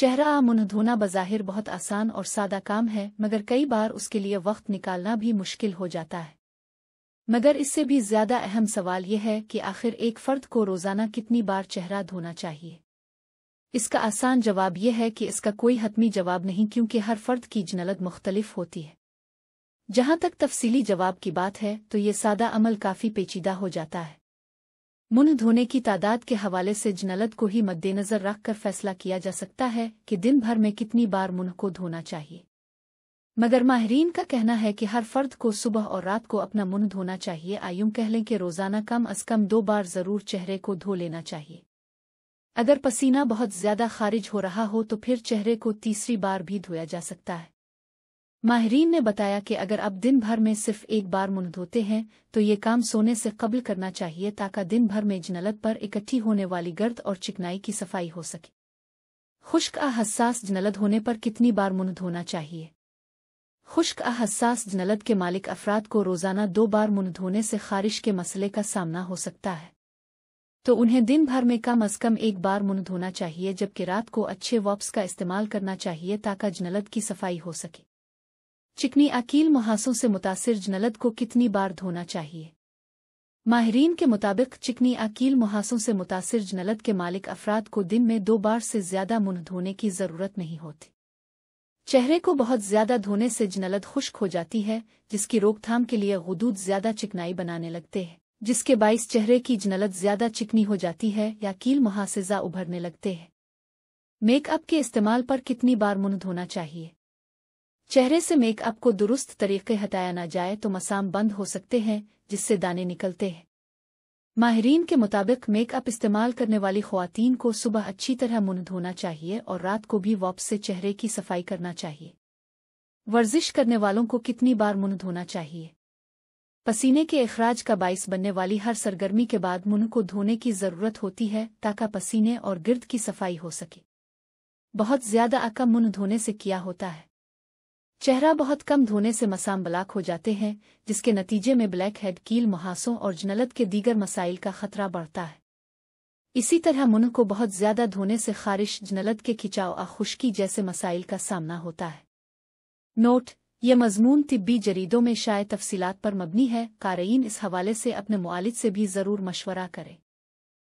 चेहरा आमुन धोना बज़ाहिर बहुत आसान और सादा काम है मगर कई बार उसके लिए वक्त निकालना भी मुश्किल हो जाता है मगर इससे भी ज्यादा अहम सवाल यह है कि आखिर एक फर्द को रोजाना कितनी बार चेहरा धोना चाहिए इसका आसान जवाब यह है कि इसका कोई हतमी जवाब नहीं क्योंकि हर फर्द की जनलत मुख्तलिफ होती है जहां तक तफसीली जवाब की बात है तो ये सादा अमल काफ़ी पेचीदा हो जाता है मुन धोने की तादाद के हवाले से जनलत को ही मद्देनजर रखकर फैसला किया जा सकता है कि दिन भर में कितनी बार मुन को धोना चाहिए मगर माहरीन का कहना है कि हर फर्द को सुबह और रात को अपना मुन धोना चाहिए आयुम कह लें कि रोजाना कम अज कम दो बार जरूर चेहरे को धो लेना चाहिए अगर पसीना बहुत ज्यादा खारिज हो रहा हो तो फिर चेहरे को तीसरी बार भी धोया जा सकता है माहरीन ने बताया कि अगर आप दिन भर में सिर्फ एक बार मुन धोते हैं तो ये काम सोने से कबल करना चाहिए ताकि दिन भर में जनलत पर इकट्ठी होने वाली गर्द और चिकनाई की सफाई हो सके खुश्क हसास जनलद होने पर कितनी बार मुन धोना चाहिए खुश्क हसास जनलद के मालिक अफराद को रोजाना दो बार मुन धोने से खारिश के मसले का सामना हो सकता है तो उन्हें दिन भर में कम अज कम एक बार मुन धोना चाहिए जबकि रात को अच्छे वॉप्स का इस्तेमाल करना चाहिए ताकि जनलद की सफाई हो सके चिकनी अकील मुहासों से मुतासर जनलद को कितनी बार धोना चाहिए माहरीन के मुताबिक चिकनी अकील मुहासों से मुतासर जनलद के मालिक अफराद को दिन में दो बार से ज्यादा मुंह धोने की जरूरत नहीं होती चेहरे को बहुत ज्यादा धोने से जनलद खुश्क हो जाती है जिसकी रोकथाम के लिए गदूद ज्यादा चिकनाई बनाने लगते हैं जिसके बाइस चेहरे की जनलद ज्यादा चिकनी हो जाती है या कील मुहासेजा उभरने लगते हैं मेकअप के इस्तेमाल पर कितनी बार मुंह धोना चाहिए चेहरे से मेकअप को दुरुस्त तरीके हटाया ना जाए तो मसाम बंद हो सकते हैं जिससे दाने निकलते हैं माहरीन के मुताबिक मेकअप इस्तेमाल करने वाली खुवान को सुबह अच्छी तरह मुन धोना चाहिए और रात को भी वॉप से चेहरे की सफाई करना चाहिए वर्जिश करने वालों को कितनी बार मुन धोना चाहिए पसीने के अखराज का बायस बनने वाली हर सरगर्मी के बाद मुन को धोने की ज़रूरत होती है ताकि पसीने और गिर्द की सफाई हो सके बहुत ज़्यादा अकम मुन धोने से किया होता है चेहरा बहुत कम धोने से मसाम ब्लैक हो जाते हैं जिसके नतीजे में ब्लैक हेड कील मुहासों और जनलत के दीगर मसाइल का खतरा बढ़ता है इसी तरह मुन को बहुत ज्यादा धोने से खारिश जनलत के खिंचाव और खुश्की जैसे मसाइल का सामना होता है नोट ये मजमून तिब्बी जरीदों में शायद तफसीलात पर मबनी है कारीन इस हवाले से अपने मालिद से भी ज़रूर मशवरा करें